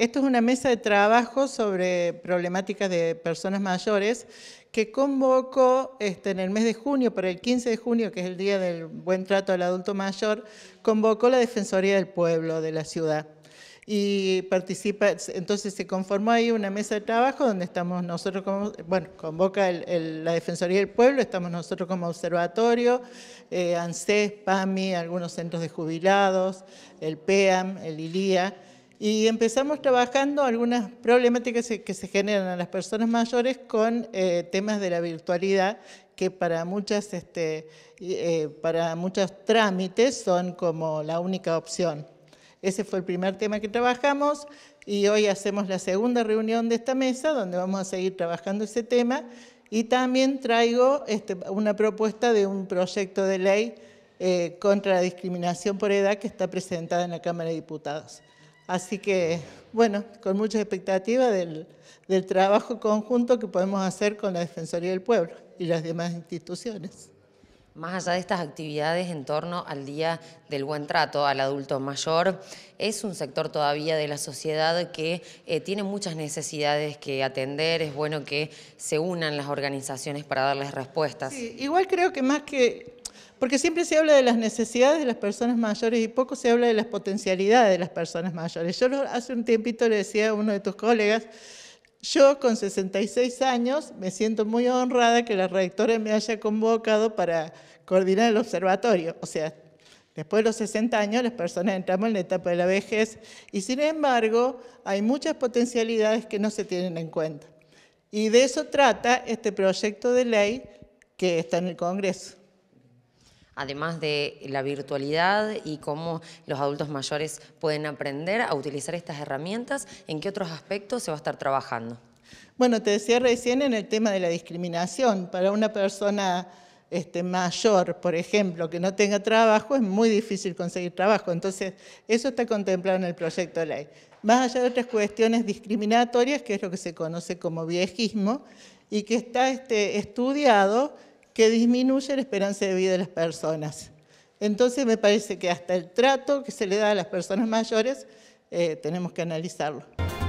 Esto es una mesa de trabajo sobre problemáticas de personas mayores que convocó este, en el mes de junio, para el 15 de junio, que es el Día del Buen Trato al Adulto Mayor, convocó la Defensoría del Pueblo de la ciudad. Y participa, entonces se conformó ahí una mesa de trabajo donde estamos nosotros, como, bueno, convoca la Defensoría del Pueblo, estamos nosotros como observatorio, eh, ANSES, PAMI, algunos centros de jubilados, el PEAM, el ILIA, y empezamos trabajando algunas problemáticas que se generan a las personas mayores con eh, temas de la virtualidad que para, muchas, este, eh, para muchos trámites son como la única opción. Ese fue el primer tema que trabajamos y hoy hacemos la segunda reunión de esta mesa donde vamos a seguir trabajando ese tema y también traigo este, una propuesta de un proyecto de ley eh, contra la discriminación por edad que está presentada en la Cámara de Diputados. Así que, bueno, con mucha expectativa del, trabajo conjunto que podemos hacer con la Defensoría del Pueblo y las demás instituciones más allá de estas actividades en torno al Día del Buen Trato al Adulto Mayor, es un sector todavía de la sociedad que eh, tiene muchas necesidades que atender, es bueno que se unan las organizaciones para darles respuestas. igual creo que más que porque siempre se habla de las necesidades de las personas mayores y poco se habla de las potencialidades de las personas mayores. Yo hace un tiempito le decía a uno de tus colegas, yo con 66 años me siento muy honrada que la rectora me haya convocado para coordinar el observatorio. O sea, Después de los 60 años las personas entramos en la etapa de la vejez y sin embargo hay muchas potencialidades que no se tienen en cuenta. Y de eso trata este proyecto de ley que está en el Congreso además de la virtualidad y cómo los adultos mayores pueden aprender a utilizar estas herramientas, ¿en qué otros aspectos se va a estar trabajando? Bueno, te decía recién en el tema de la discriminación. Para una persona este, mayor, por ejemplo, que no tenga trabajo, es muy difícil conseguir trabajo. Entonces, eso está contemplado en el proyecto de ley. Más allá de otras cuestiones discriminatorias, que es lo que se conoce como viejismo, y que está este, estudiado que disminuye la esperanza de vida de las personas. Entonces me parece que hasta el trato que se le da a las personas mayores eh, tenemos que analizarlo.